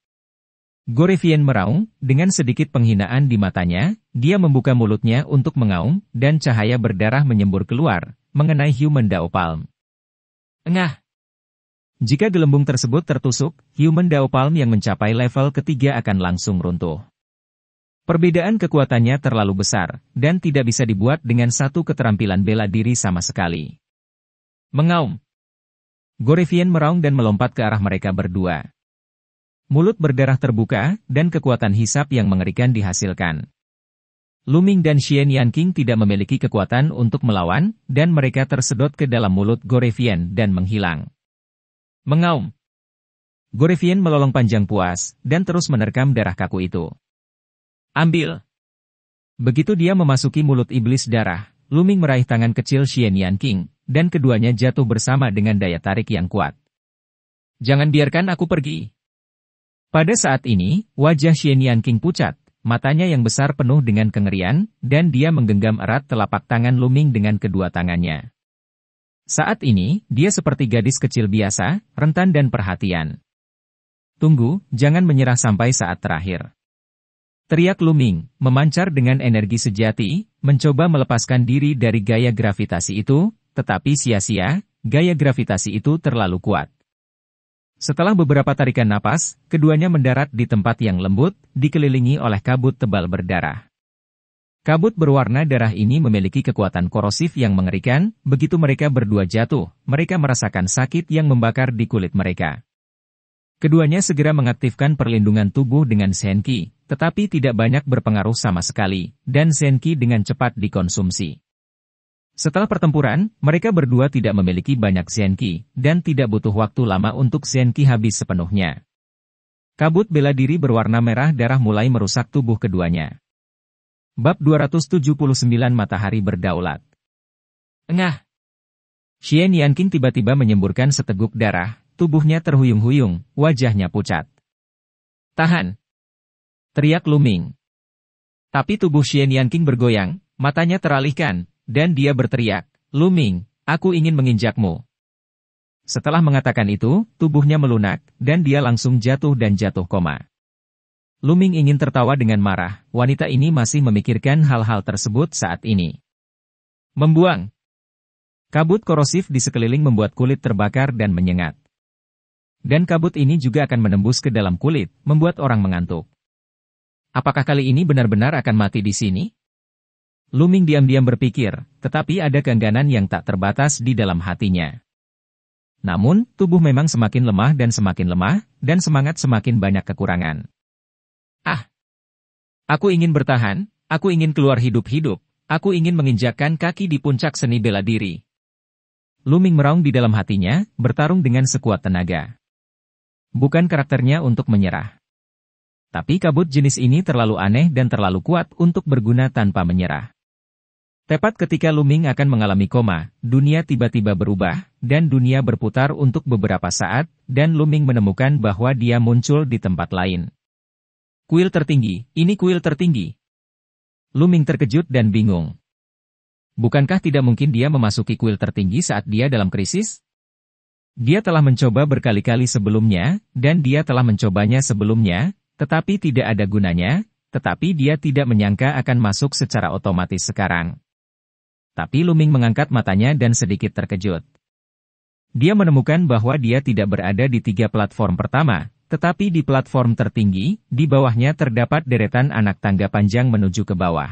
Gorevien meraung, dengan sedikit penghinaan di matanya, dia membuka mulutnya untuk mengaung, dan cahaya berdarah menyembur keluar, mengenai human Dao Palm. Engah! Jika gelembung tersebut tertusuk, human Dao Palm yang mencapai level ketiga akan langsung runtuh. Perbedaan kekuatannya terlalu besar, dan tidak bisa dibuat dengan satu keterampilan bela diri sama sekali. Mengaum. Gorevien meraung dan melompat ke arah mereka berdua mulut berdarah terbuka, dan kekuatan hisap yang mengerikan dihasilkan. Luming dan Xian Yanqing tidak memiliki kekuatan untuk melawan, dan mereka tersedot ke dalam mulut Gorevian dan menghilang. Mengaum. Gorevian melolong panjang puas, dan terus menerkam darah kaku itu. Ambil. Begitu dia memasuki mulut iblis darah, Luming meraih tangan kecil Xian Yanqing, dan keduanya jatuh bersama dengan daya tarik yang kuat. Jangan biarkan aku pergi. Pada saat ini, wajah Shen Yan King pucat, matanya yang besar penuh dengan kengerian, dan dia menggenggam erat telapak tangan Luming dengan kedua tangannya. Saat ini, dia seperti gadis kecil biasa, rentan dan perhatian. Tunggu, jangan menyerah sampai saat terakhir. Teriak Luming, memancar dengan energi sejati, mencoba melepaskan diri dari gaya gravitasi itu, tetapi sia-sia, gaya gravitasi itu terlalu kuat. Setelah beberapa tarikan napas, keduanya mendarat di tempat yang lembut, dikelilingi oleh kabut tebal berdarah. Kabut berwarna darah ini memiliki kekuatan korosif yang mengerikan, begitu mereka berdua jatuh, mereka merasakan sakit yang membakar di kulit mereka. Keduanya segera mengaktifkan perlindungan tubuh dengan senki, tetapi tidak banyak berpengaruh sama sekali, dan senki dengan cepat dikonsumsi. Setelah pertempuran, mereka berdua tidak memiliki banyak Zenki, dan tidak butuh waktu lama untuk Zenki habis sepenuhnya. Kabut bela diri berwarna merah darah mulai merusak tubuh keduanya. Bab 279 Matahari Berdaulat Engah! Xian Yanqing tiba-tiba menyemburkan seteguk darah, tubuhnya terhuyung-huyung, wajahnya pucat. Tahan! Teriak Luming. Tapi tubuh Xian Yanqing bergoyang, matanya teralihkan, dan dia berteriak, Luming, aku ingin menginjakmu. Setelah mengatakan itu, tubuhnya melunak, dan dia langsung jatuh dan jatuh koma. Luming ingin tertawa dengan marah, wanita ini masih memikirkan hal-hal tersebut saat ini. Membuang. Kabut korosif di sekeliling membuat kulit terbakar dan menyengat. Dan kabut ini juga akan menembus ke dalam kulit, membuat orang mengantuk. Apakah kali ini benar-benar akan mati di sini? Luming diam-diam berpikir, tetapi ada keengganan yang tak terbatas di dalam hatinya. Namun, tubuh memang semakin lemah dan semakin lemah, dan semangat semakin banyak kekurangan. Ah! Aku ingin bertahan, aku ingin keluar hidup-hidup, aku ingin menginjakkan kaki di puncak seni bela diri. Luming meraung di dalam hatinya, bertarung dengan sekuat tenaga. Bukan karakternya untuk menyerah. Tapi kabut jenis ini terlalu aneh dan terlalu kuat untuk berguna tanpa menyerah. Tepat ketika Luming akan mengalami koma, dunia tiba-tiba berubah, dan dunia berputar untuk beberapa saat, dan Luming menemukan bahwa dia muncul di tempat lain. Kuil tertinggi, ini kuil tertinggi. Luming terkejut dan bingung. Bukankah tidak mungkin dia memasuki kuil tertinggi saat dia dalam krisis? Dia telah mencoba berkali-kali sebelumnya, dan dia telah mencobanya sebelumnya, tetapi tidak ada gunanya, tetapi dia tidak menyangka akan masuk secara otomatis sekarang. Tapi Luming mengangkat matanya dan sedikit terkejut. Dia menemukan bahwa dia tidak berada di tiga platform pertama, tetapi di platform tertinggi, di bawahnya terdapat deretan anak tangga panjang menuju ke bawah.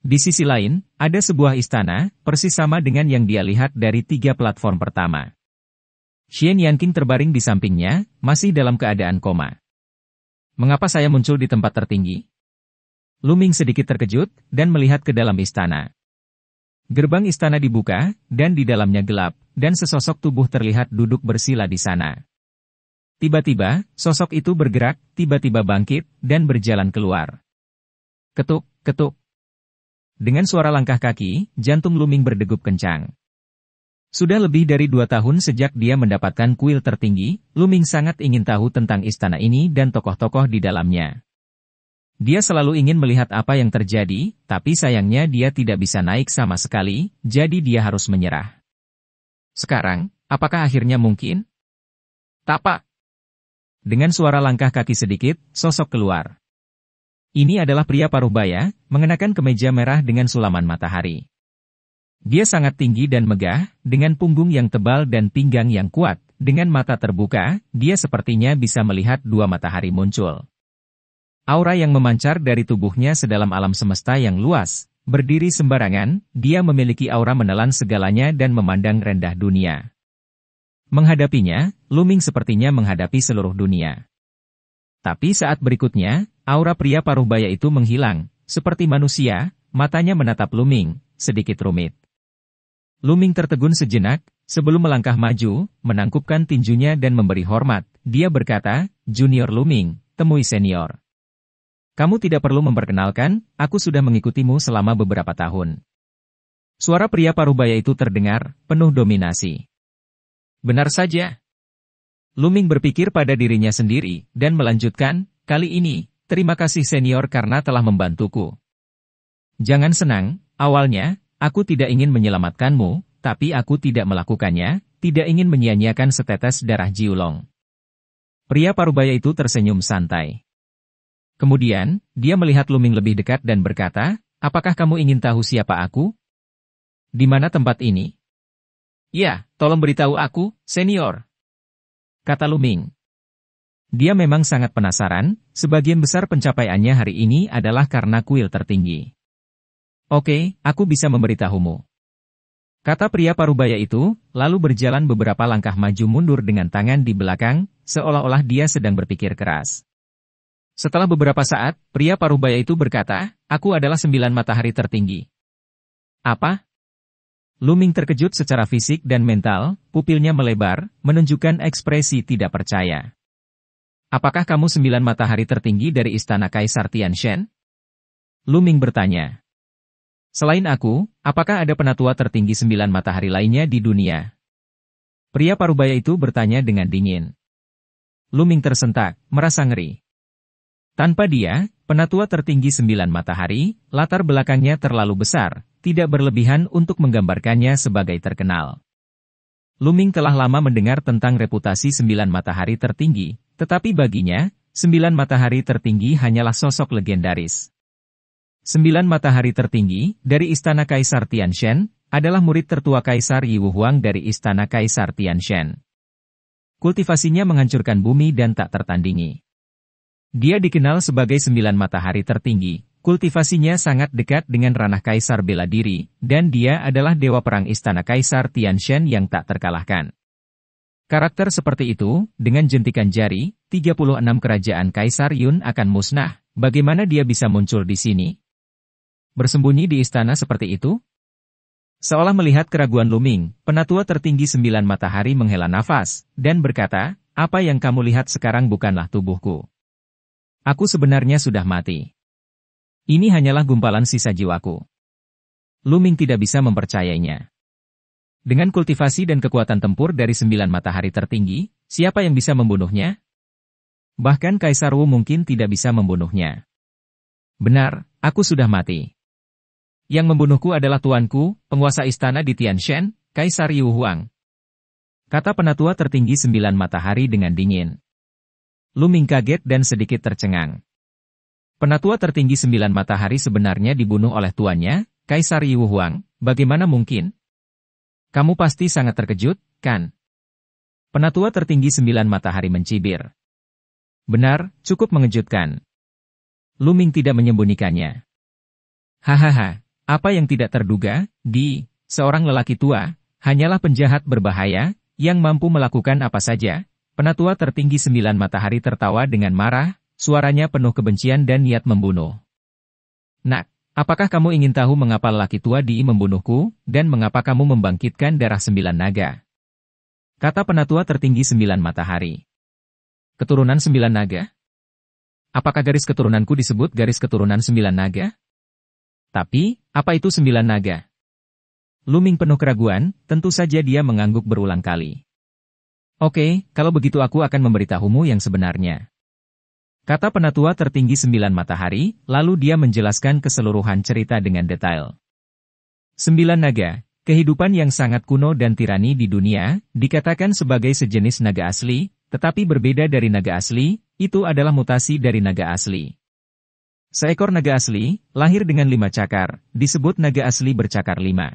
Di sisi lain, ada sebuah istana, persis sama dengan yang dia lihat dari tiga platform pertama. Xian Yanqing terbaring di sampingnya, masih dalam keadaan koma. Mengapa saya muncul di tempat tertinggi? Luming sedikit terkejut, dan melihat ke dalam istana. Gerbang istana dibuka, dan di dalamnya gelap, dan sesosok tubuh terlihat duduk bersila di sana. Tiba-tiba, sosok itu bergerak, tiba-tiba bangkit, dan berjalan keluar. Ketuk, ketuk. Dengan suara langkah kaki, jantung Luming berdegup kencang. Sudah lebih dari dua tahun sejak dia mendapatkan kuil tertinggi, Luming sangat ingin tahu tentang istana ini dan tokoh-tokoh di dalamnya. Dia selalu ingin melihat apa yang terjadi, tapi sayangnya dia tidak bisa naik sama sekali, jadi dia harus menyerah. Sekarang, apakah akhirnya mungkin? Tapak. Dengan suara langkah kaki sedikit, sosok keluar. Ini adalah pria paruh baya, mengenakan kemeja merah dengan sulaman matahari. Dia sangat tinggi dan megah, dengan punggung yang tebal dan pinggang yang kuat. Dengan mata terbuka, dia sepertinya bisa melihat dua matahari muncul. Aura yang memancar dari tubuhnya sedalam alam semesta yang luas, berdiri sembarangan, dia memiliki aura menelan segalanya dan memandang rendah dunia. Menghadapinya, Luming sepertinya menghadapi seluruh dunia. Tapi saat berikutnya, aura pria paruh baya itu menghilang, seperti manusia, matanya menatap Luming, sedikit rumit. Luming tertegun sejenak, sebelum melangkah maju, menangkupkan tinjunya dan memberi hormat. Dia berkata, Junior Luming, temui senior. Kamu tidak perlu memperkenalkan, aku sudah mengikutimu selama beberapa tahun. Suara pria parubaya itu terdengar, penuh dominasi. Benar saja. Luming berpikir pada dirinya sendiri, dan melanjutkan, kali ini, terima kasih senior karena telah membantuku. Jangan senang, awalnya, aku tidak ingin menyelamatkanmu, tapi aku tidak melakukannya, tidak ingin menyia-nyiakan setetes darah Jiulong. Pria parubaya itu tersenyum santai. Kemudian, dia melihat Luming lebih dekat dan berkata, Apakah kamu ingin tahu siapa aku? Di mana tempat ini? Ya, tolong beritahu aku, senior. Kata Luming. Dia memang sangat penasaran, sebagian besar pencapaiannya hari ini adalah karena kuil tertinggi. Oke, aku bisa memberitahumu. Kata pria parubaya itu, lalu berjalan beberapa langkah maju mundur dengan tangan di belakang, seolah-olah dia sedang berpikir keras. Setelah beberapa saat, pria Parubaya itu berkata, aku adalah sembilan matahari tertinggi. Apa? Luming terkejut secara fisik dan mental, pupilnya melebar, menunjukkan ekspresi tidak percaya. Apakah kamu sembilan matahari tertinggi dari istana Kaisar Tianshen? Luming bertanya. Selain aku, apakah ada penatua tertinggi sembilan matahari lainnya di dunia? Pria parubaya itu bertanya dengan dingin. Luming tersentak, merasa ngeri. Tanpa dia, penatua tertinggi sembilan matahari, latar belakangnya terlalu besar, tidak berlebihan untuk menggambarkannya sebagai terkenal. Luming telah lama mendengar tentang reputasi sembilan matahari tertinggi, tetapi baginya, sembilan matahari tertinggi hanyalah sosok legendaris. Sembilan matahari tertinggi dari Istana Kaisar Shen adalah murid tertua Kaisar Yi Huang dari Istana Kaisar Shen. Kultivasinya menghancurkan bumi dan tak tertandingi. Dia dikenal sebagai sembilan matahari tertinggi, kultivasinya sangat dekat dengan ranah kaisar bela diri, dan dia adalah dewa perang istana kaisar Tian Shen yang tak terkalahkan. Karakter seperti itu, dengan jentikan jari, 36 kerajaan kaisar Yun akan musnah, bagaimana dia bisa muncul di sini? Bersembunyi di istana seperti itu? Seolah melihat keraguan Luming, penatua tertinggi sembilan matahari menghela nafas, dan berkata, apa yang kamu lihat sekarang bukanlah tubuhku. Aku sebenarnya sudah mati. Ini hanyalah gumpalan sisa jiwaku. Luming tidak bisa mempercayainya. Dengan kultivasi dan kekuatan tempur dari sembilan matahari tertinggi, siapa yang bisa membunuhnya? Bahkan Kaisar Wu mungkin tidak bisa membunuhnya. Benar, aku sudah mati. Yang membunuhku adalah tuanku, penguasa istana di Shen, Kaisar Yu Huang. Kata penatua tertinggi sembilan matahari dengan dingin. Luming kaget dan sedikit tercengang. Penatua tertinggi sembilan matahari sebenarnya dibunuh oleh tuannya, Kaisar Yu Huang, bagaimana mungkin? Kamu pasti sangat terkejut, kan? Penatua tertinggi sembilan matahari mencibir. Benar, cukup mengejutkan. Luming tidak menyembunyikannya. Hahaha, apa yang tidak terduga, di, seorang lelaki tua, hanyalah penjahat berbahaya, yang mampu melakukan apa saja, Penatua tertinggi sembilan matahari tertawa dengan marah, suaranya penuh kebencian dan niat membunuh. Nak, apakah kamu ingin tahu mengapa laki tua di membunuhku, dan mengapa kamu membangkitkan darah sembilan naga? Kata penatua tertinggi sembilan matahari. Keturunan sembilan naga? Apakah garis keturunanku disebut garis keturunan sembilan naga? Tapi, apa itu sembilan naga? Luming penuh keraguan, tentu saja dia mengangguk berulang kali. Oke, kalau begitu aku akan memberitahumu yang sebenarnya. Kata penatua tertinggi sembilan matahari, lalu dia menjelaskan keseluruhan cerita dengan detail. Sembilan naga, kehidupan yang sangat kuno dan tirani di dunia, dikatakan sebagai sejenis naga asli, tetapi berbeda dari naga asli, itu adalah mutasi dari naga asli. Seekor naga asli, lahir dengan lima cakar, disebut naga asli bercakar lima.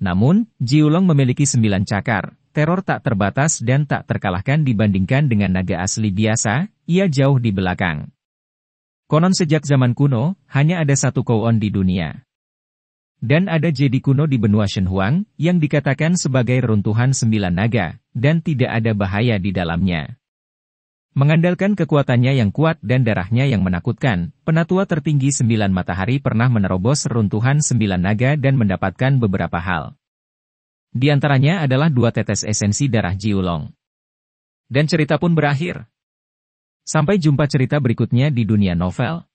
Namun, Jiulong memiliki sembilan cakar, teror tak terbatas dan tak terkalahkan dibandingkan dengan naga asli biasa, ia jauh di belakang. Konon sejak zaman kuno, hanya ada satu Kouon di dunia. Dan ada jedi kuno di benua Shenhuang, yang dikatakan sebagai runtuhan sembilan naga, dan tidak ada bahaya di dalamnya. Mengandalkan kekuatannya yang kuat dan darahnya yang menakutkan, penatua tertinggi sembilan matahari pernah menerobos runtuhan sembilan naga dan mendapatkan beberapa hal. Di antaranya adalah dua tetes esensi darah Jiulong. Dan cerita pun berakhir. Sampai jumpa cerita berikutnya di dunia novel.